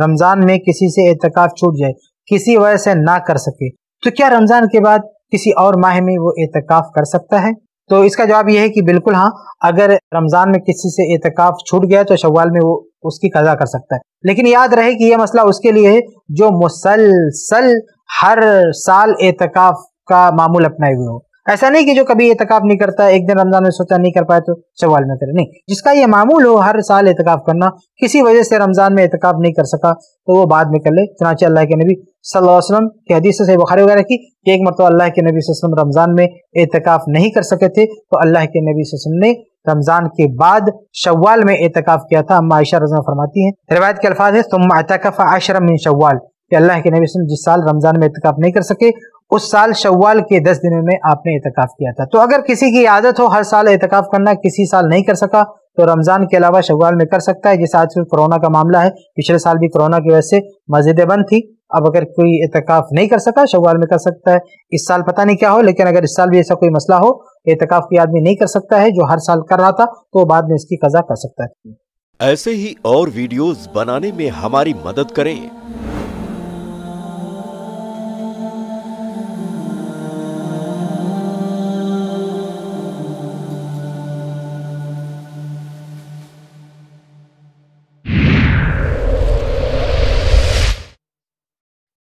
रमज़ान में किसी से एतकाफ़ छूट जाए किसी वजह से ना कर सके तो क्या रमज़ान के बाद किसी और माह में वो एतकाफ़ कर सकता है तो इसका जवाब यह है कि बिल्कुल हाँ अगर रमज़ान में किसी से एतकाफ़ छूट गया तो शवाल में वो उसकी कज़ा कर सकता है लेकिन याद रहे कि यह मसला उसके लिए है जो मुसलसल हर साल एतकाफ़ का मामूल अपनाए हुए हो ऐसा नहीं कि जो कभी एहतिकाफ नहीं करता एक दिन रमजान में सोचा नहीं कर पाए तो शवाल में करे नहीं जिसका ये मामूल हो हर साल एहतिकाफ करना किसी वजह से रमजान में एहतिकाफ नहीं कर सका तो वो बाद में कर ले चुनाचे अल्लाह के नबी वसल्लम के हदीस से बुखारी वगैरह की कि एक मरतबा अल्लाह के नबी वसम रमज़ान में एहतिकाफ नहीं कर सके थे तो अल्लाह के नबी वसम ने रमज़ान के बाद शवाल में एहतिकाफ किया था अम्मा आयशा रजा फरमाती हैं रिवायत के अल्फाज है तुम अतकफ़ आशरम शवाल कि अल्लाह के नबी जिस साल रमज़ान में इतकाफ़ नहीं कर सके उस साल शवाल के दस दिनों में आपने इतकाफ़ किया था तो अगर किसी की आदत हो हर साल इतकाफ़ करना किसी साल नहीं कर सका तो रमज़ान के अलावा शवाल में कर सकता है जैसे आजकल कोरोना का मामला है पिछले साल भी कोरोना की वजह से मस्जिदें बंद थी अब अगर कोई एहतकाफ नहीं कर सका शवाल में कर सकता है इस साल पता नहीं क्या हो लेकिन अगर इस साल भी ऐसा कोई मसला हो एहतकाफ की आदमी नहीं कर सकता है जो हर साल कर रहा था तो बाद में इसकी कजा कर सकता है ऐसे ही और वीडियोस बनाने में हमारी मदद करें